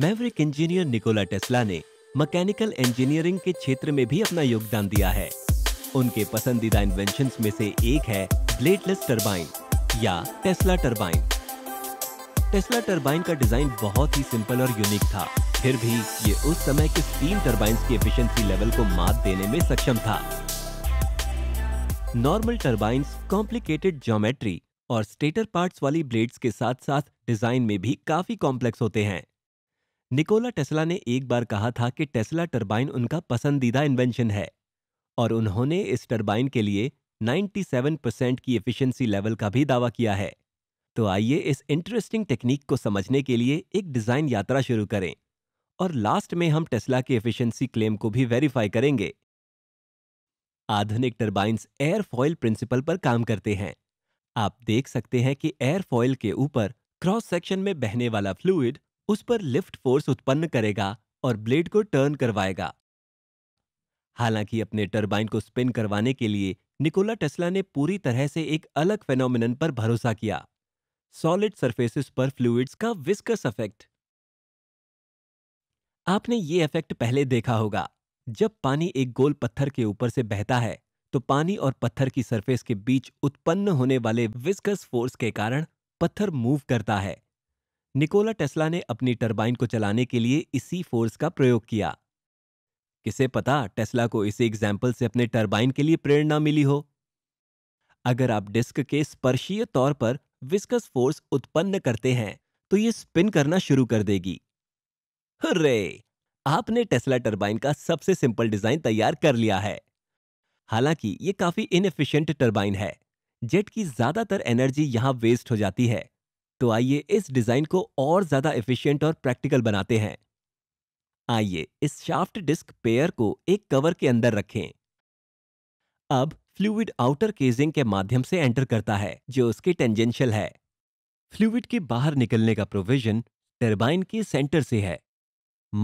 Maverick engineer Nikola Tesla ने mechanical engineering के क्षेत्र में भी अपना योगदान दिया है उनके पसंदीदा इन्वेंशन में से एक है ब्लेडलेस टर्बाइन या टेस्ला टर्बाइन टेस्ला टर्बाइन का डिजाइन बहुत ही सिंपल और यूनिक था फिर भी ये उस समय के स्टीम टर्बाइन की एफिशिएंसी लेवल को मात देने में सक्षम था नॉर्मल टर्बाइन कॉम्प्लिकेटेड ज्योमेट्री और स्टेटर पार्ट्स वाली ब्लेड्स के साथ साथ डिजाइन में भी काफी कॉम्प्लेक्स होते हैं निकोला टेस्ला ने एक बार कहा था कि टेस्ला टर्बाइन उनका पसंदीदा इन्वेंशन है और उन्होंने इस टर्बाइन के लिए 97 परसेंट की एफिशिएंसी लेवल का भी दावा किया है तो आइए इस इंटरेस्टिंग टेक्निक को समझने के लिए एक डिज़ाइन यात्रा शुरू करें और लास्ट में हम टेस्ला के एफिशिएंसी क्लेम को भी वेरीफाई करेंगे आधुनिक टर्बाइंस एयरफॉयल प्रिंसिपल पर काम करते हैं आप देख सकते हैं कि एयरफॉयल के ऊपर क्रॉस सेक्शन में बहने वाला फ्लूइड उस पर लिफ्ट फोर्स उत्पन्न करेगा और ब्लेड को टर्न करवाएगा हालांकि अपने टर्बाइन को स्पिन करवाने के लिए निकोला टेस्ला ने पूरी तरह से एक अलग फेनोमिन पर भरोसा किया सॉलिड सरफेसिस पर फ्लूइड्स का विस्कस इफेक्ट आपने ये इफेक्ट पहले देखा होगा जब पानी एक गोल पत्थर के ऊपर से बहता है तो पानी और पत्थर की सरफेस के बीच उत्पन्न होने वाले विस्कस फोर्स के कारण पत्थर मूव करता है निकोला टेस्ला ने अपनी टरबाइन को चलाने के लिए इसी फोर्स का प्रयोग किया किसे पता टेस्ला को इसी एग्जाम्पल से अपने टर्बाइन के लिए प्रेरणा मिली हो अगर आप डिस्क के स्पर्शीय तौर पर विस्कस फोर्स उत्पन्न करते हैं तो यह स्पिन करना शुरू कर देगी हुर्रे! आपने टेस्ला टरबाइन का सबसे सिंपल डिजाइन तैयार कर लिया है हालांकि ये काफी इनएफिशिएंट टरबाइन है जेट की ज्यादातर एनर्जी यहां वेस्ट हो जाती है तो आइए इस डिजाइन को और ज्यादा एफिशिएंट और प्रैक्टिकल बनाते हैं आइए इस शाफ्ट डिस्क पेयर को एक कवर के अंदर रखें अब फ्लूइड आउटर केजिंग के माध्यम से एंटर करता है जो उसके टेंजेंशियल है फ्लूइड के बाहर निकलने का प्रोविजन टर्बाइन के सेंटर से है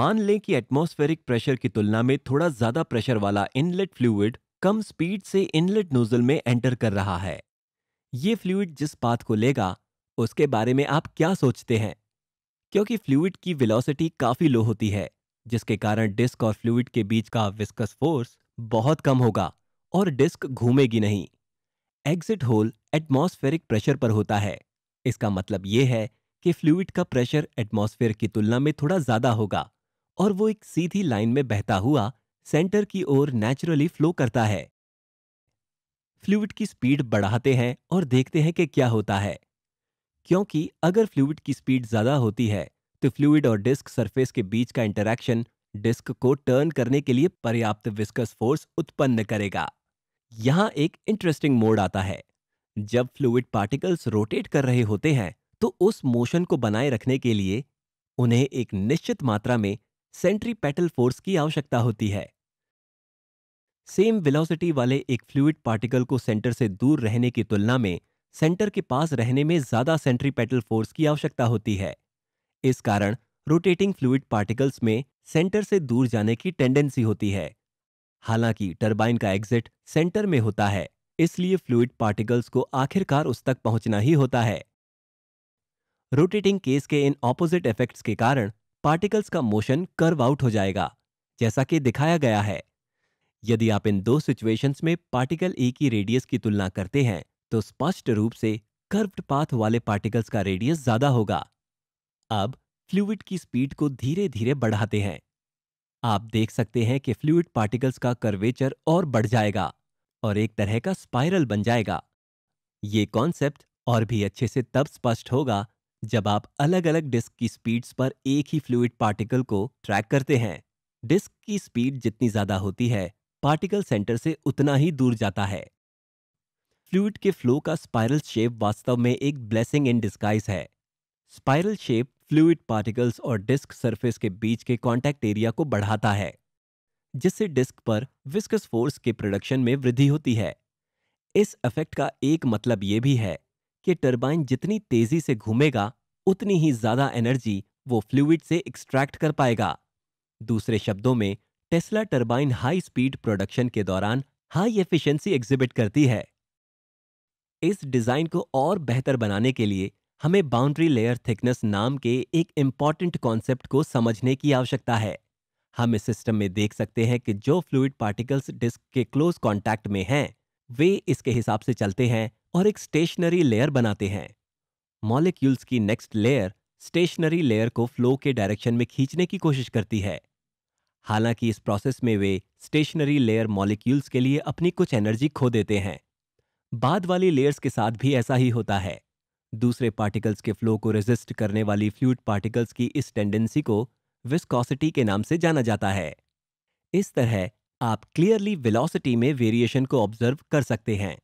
मान लें कि एटमॉस्फेरिक प्रेशर की तुलना में थोड़ा ज्यादा प्रेशर वाला इनलेट फ्लूइड कम स्पीड से इनलेट नोजल में एंटर कर रहा है ये फ्लूइड जिस पाथ को लेगा उसके बारे में आप क्या सोचते हैं क्योंकि फ्लूइड की वेलोसिटी काफी लो होती है जिसके कारण डिस्क और फ्लूइड के बीच का विस्कस फोर्स बहुत कम होगा और डिस्क घूमेगी नहीं एग्जिट होल एटमॉस्फेरिक प्रेशर पर होता है इसका मतलब यह है कि फ्लूइड का प्रेशर एटमॉस्फेयर की तुलना में थोड़ा ज्यादा होगा और वो एक सीधी लाइन में बहता हुआ सेंटर की ओर नेचुरली फ्लो करता है फ्लूइड की स्पीड बढ़ाते हैं और देखते हैं कि क्या होता है क्योंकि अगर फ्लूइड की स्पीड ज़्यादा होती है तो फ्लूइड और डिस्क सरफेस के बीच का इंटरैक्शन डिस्क को टर्न करने के लिए पर्याप्त विस्कस फोर्स उत्पन्न करेगा यहां एक इंटरेस्टिंग मोड आता है जब फ्लूइड पार्टिकल्स रोटेट कर रहे होते हैं तो उस मोशन को बनाए रखने के लिए उन्हें एक निश्चित मात्रा में सेंट्री पैटल फोर्स की आवश्यकता होती है सेम वेलोसिटी वाले एक फ्लूइड पार्टिकल को सेंटर से दूर रहने की तुलना में सेंटर के पास रहने में ज्यादा सेंट्रीपेटल फोर्स की आवश्यकता होती है इस कारण रोटेटिंग फ्लूइड पार्टिकल्स में सेंटर से दूर जाने की टेंडेंसी होती है हालांकि टर्बाइन का एग्जिट सेंटर में होता है इसलिए फ्लूइड पार्टिकल्स को आखिरकार उस तक पहुंचना ही होता है रोटेटिंग केस के इन ऑपोजिट इफेक्ट्स के कारण पार्टिकल्स का मोशन कर्व आउट हो जाएगा जैसा कि दिखाया गया है यदि आप इन दो सिचुएशंस में पार्टिकल ए की रेडियस की तुलना करते हैं तो स्पष्ट रूप से कर्व्ड पाथ वाले पार्टिकल्स का रेडियस ज्यादा होगा अब फ्लूइड की स्पीड को धीरे धीरे बढ़ाते हैं आप देख सकते हैं कि फ्लूइड पार्टिकल्स का कर्वेचर और बढ़ जाएगा और एक तरह का स्पाइरल बन जाएगा ये कॉन्सेप्ट और भी अच्छे से तब स्पष्ट होगा जब आप अलग अलग डिस्क की स्पीड्स पर एक ही फ्लूइड पार्टिकल को ट्रैक करते हैं डिस्क की स्पीड जितनी ज्यादा होती है पार्टिकल सेंटर से उतना ही दूर जाता है फ्लूड के फ्लो का स्पाइरल शेप वास्तव में एक ब्लेसिंग इन डिस्काइज है स्पाइरल शेप फ्लूड पार्टिकल्स और डिस्क सरफेस के बीच के कॉन्टैक्ट एरिया को बढ़ाता है जिससे डिस्क पर विस्कस फोर्स के प्रोडक्शन में वृद्धि होती है इस इफेक्ट का एक मतलब ये भी है कि टर्बाइन जितनी तेजी से घूमेगा उतनी ही ज्यादा एनर्जी वो फ्लूड से एक्सट्रैक्ट कर पाएगा दूसरे शब्दों में Tesla turbine high speed production के दौरान हाई एफिशिएंसी एग्जिबिट करती है इस डिज़ाइन को और बेहतर बनाने के लिए हमें बाउंड्री लेयर थिकनेस नाम के एक इंपॉर्टेंट कॉन्सेप्ट को समझने की आवश्यकता है हम इस सिस्टम में देख सकते हैं कि जो फ्लूड पार्टिकल्स डिस्क के क्लोज कॉन्टैक्ट में हैं वे इसके हिसाब से चलते हैं और एक स्टेशनरी लेयर बनाते हैं मॉलिक्यूल्स की नेक्स्ट लेयर स्टेशनरी लेयर को फ्लो के डायरेक्शन में खींचने की कोशिश करती है हालांकि इस प्रोसेस में वे स्टेशनरी लेयर मॉलिक्यूल्स के लिए अपनी कुछ एनर्जी खो देते हैं बाद वाली लेयर्स के साथ भी ऐसा ही होता है दूसरे पार्टिकल्स के फ्लो को रेजिस्ट करने वाली फ्लूड पार्टिकल्स की इस टेंडेंसी को विस्कोसिटी के नाम से जाना जाता है इस तरह आप क्लियरली वेलोसिटी में वेरिएशन को ऑब्जर्व कर सकते हैं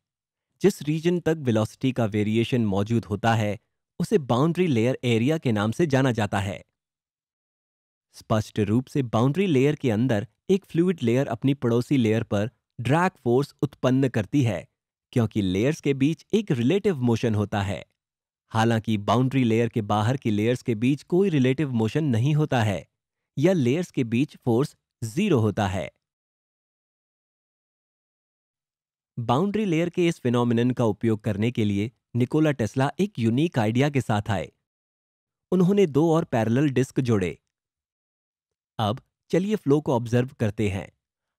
जिस रीजन तक वेलोसिटी का वेरिएशन मौजूद होता है उसे बाउंड्री लेयर एरिया के नाम से जाना जाता है स्पष्ट रूप से बाउंड्री लेयर के अंदर एक फ्लूड लेयर अपनी पड़ोसी लेयर पर ड्रैग फोर्स उत्पन्न करती है क्योंकि लेयर्स के बीच एक रिलेटिव मोशन होता है हालांकि बाउंड्री लेयर के बाहर की लेयर्स के बीच कोई रिलेटिव मोशन नहीं होता है या लेयर्स के बीच फोर्स जीरो होता है बाउंड्री लेयर के इस फिनोमिनन का उपयोग करने के लिए निकोला टेस्ला एक यूनिक आइडिया के साथ आए उन्होंने दो और पैरेलल डिस्क जोड़े अब चलिए फ्लो को ऑब्जर्व करते हैं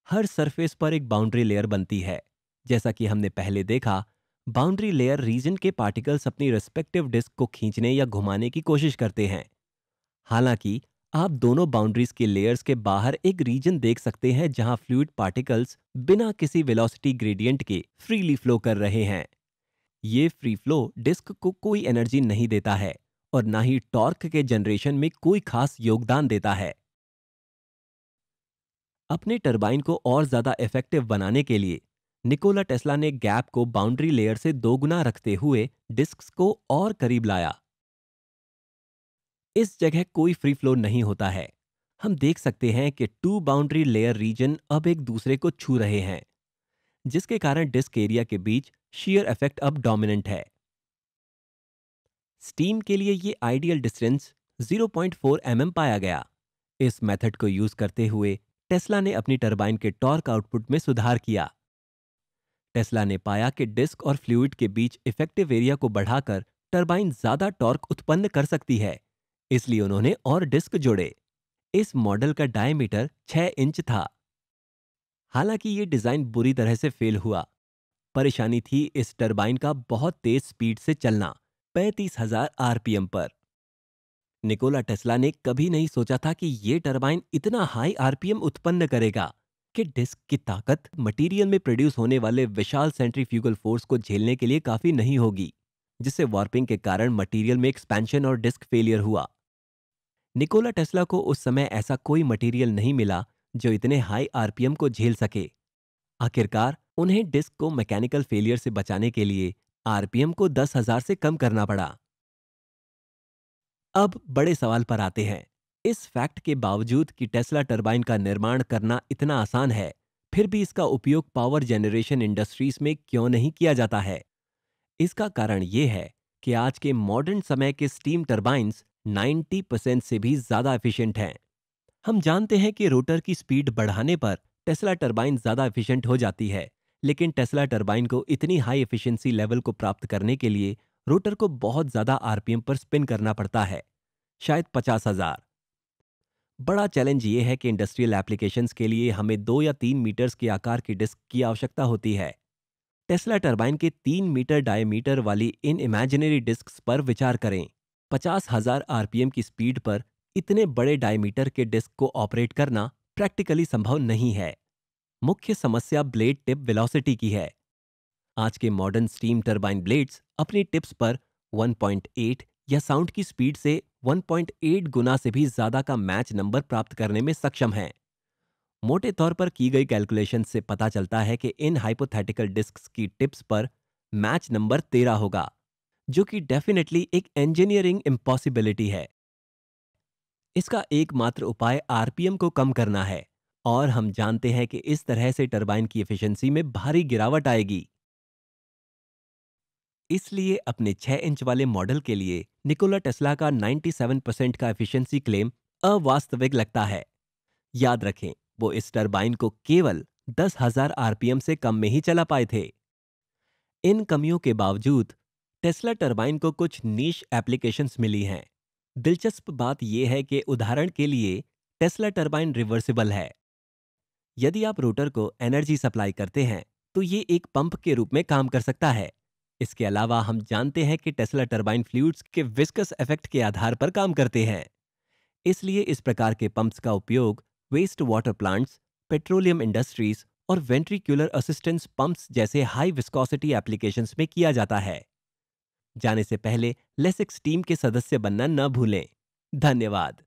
हर सरफेस पर एक बाउंड्री लेयर बनती है जैसा कि हमने पहले देखा बाउंड्री लेयर रीजन के पार्टिकल्स अपनी रेस्पेक्टिव डिस्क को खींचने या घुमाने की कोशिश करते हैं हालांकि आप दोनों बाउंड्रीज के लेयर्स के बाहर एक रीजन देख सकते हैं जहां फ्लूड पार्टिकल्स बिना किसी वेलोसिटी ग्रेडियंट के फ्रीली फ्लो कर रहे हैं ये फ्री फ्लो डिस्क को कोई एनर्जी नहीं देता है और ना ही टॉर्क के जनरेशन में कोई खास योगदान देता है अपने टरबाइन को और ज्यादा इफेक्टिव बनाने के लिए निकोला टेस्ला ने गैप को बाउंड्री लेयर से दोगुना रखते हुए डिस्क को और करीब लाया इस जगह कोई फ्री फ्लो नहीं होता है हम देख सकते हैं कि टू बाउंड्री लेयर रीजन अब एक दूसरे को छू रहे हैं जिसके कारण डिस्क एरिया के बीच शीयर इफेक्ट अब डोमिनेंट है स्टीम के लिए ये आइडियल डिस्टेंस 0.4 पॉइंट mm पाया गया इस मेथड को यूज करते हुए टेस्ला ने अपनी टरबाइन के टॉर्क आउटपुट में सुधार किया टेस्ला ने पाया कि डिस्क और फ्लूइड के बीच इफेक्टिव एरिया को बढ़ाकर टर्बाइन ज्यादा टॉर्क उत्पन्न कर सकती है इसलिए उन्होंने और डिस्क जोड़े इस मॉडल का डायमीटर 6 इंच था हालांकि ये डिजाइन बुरी तरह से फेल हुआ परेशानी थी इस टर्बाइन का बहुत तेज स्पीड से चलना पैंतीस हजार आरपीएम पर निकोला टेस्ला ने कभी नहीं सोचा था कि यह टर्बाइन इतना हाई आरपीएम उत्पन्न करेगा कि डिस्क की ताकत मटेरियल में प्रोड्यूस होने वाले विशाल सेंट्रीफ्यूगल फोर्स को झेलने के लिए काफी नहीं होगी जिससे वार्पिंग के कारण मटेरियल में एक्सपेंशन और डिस्क फेलियर हुआ निकोला टेस्ला को उस समय ऐसा कोई मटेरियल नहीं मिला जो इतने हाई आरपीएम को झेल सके आखिरकार उन्हें डिस्क को मैकेनिकल फेलियर से बचाने के लिए आरपीएम को दस हजार से कम करना पड़ा अब बड़े सवाल पर आते हैं इस फैक्ट के बावजूद कि टेस्ला टर्बाइन का निर्माण करना इतना आसान है फिर भी इसका उपयोग पावर जनरेशन इंडस्ट्रीज में क्यों नहीं किया जाता है इसका कारण यह है कि आज के मॉडर्न समय के स्टीम टर्बाइंस 90 परसेंट से भी ज्यादा एफिशिएंट हैं हम जानते हैं कि रोटर की स्पीड बढ़ाने पर टेस्ला टर्बाइन ज्यादा एफिशिएंट हो जाती है लेकिन टेस्ला टर्बाइन को इतनी हाई एफिशिएंसी लेवल को प्राप्त करने के लिए रोटर को बहुत ज्यादा आरपीएम पर स्पिन करना पड़ता है शायद पचास हजार बड़ा चैलेंज ये है कि इंडस्ट्रियल एप्लीकेशंस के लिए हमें दो या तीन मीटर्स के आकार की डिस्क की आवश्यकता होती है टेस्ला टर्बाइन के तीन मीटर डायमीटर वाली इन इमेजिनरी डिस्क पर विचार करें पचास हजार आरपीएम की स्पीड पर इतने बड़े डायमीटर के डिस्क को ऑपरेट करना प्रैक्टिकली संभव नहीं है मुख्य समस्या ब्लेड टिप वेलोसिटी की है आज के मॉडर्न स्टीम टर्बाइन ब्लेड्स अपनी टिप्स पर 1.8 या साउंड की स्पीड से 1.8 गुना से भी ज्यादा का मैच नंबर प्राप्त करने में सक्षम हैं मोटे तौर पर की गई कैलकुलेशन से पता चलता है कि इन हाइपोथेटिकल डिस्क की टिप्स पर मैच नंबर तेरह होगा जो कि डेफिनेटली एक इंजीनियरिंग इम्पॉसिबिलिटी है इसका एकमात्र उपाय आरपीएम को कम करना है और हम जानते हैं कि इस तरह से टरबाइन की एफिशिएंसी में भारी गिरावट आएगी इसलिए अपने 6 इंच वाले मॉडल के लिए निकोला टेस्ला का 97 परसेंट का एफिशिएंसी क्लेम अवास्तविक लगता है याद रखें वो इस टर्बाइन को केवल दस हजार आरपीएम से कम में ही चला पाए थे इन कमियों के बावजूद टेस्ला टर्बाइन को कुछ नीश एप्लीकेशंस मिली हैं दिलचस्प बात यह है कि उदाहरण के लिए टेस्ला टर्बाइन रिवर्सिबल है यदि आप रोटर को एनर्जी सप्लाई करते हैं तो ये एक पंप के रूप में काम कर सकता है इसके अलावा हम जानते हैं कि टेस्ला टर्बाइन फ्लूड्स के विस्कस इफेक्ट के आधार पर काम करते हैं इसलिए इस प्रकार के पंप्स का उपयोग waste water plants petroleum industries और वेंट्रिक्यूलर असिस्टेंस पंप्स जैसे हाई विस्कोसिटी एप्लीकेशंस में किया जाता है जाने से पहले लेसिक्स टीम के सदस्य बनना न भूलें धन्यवाद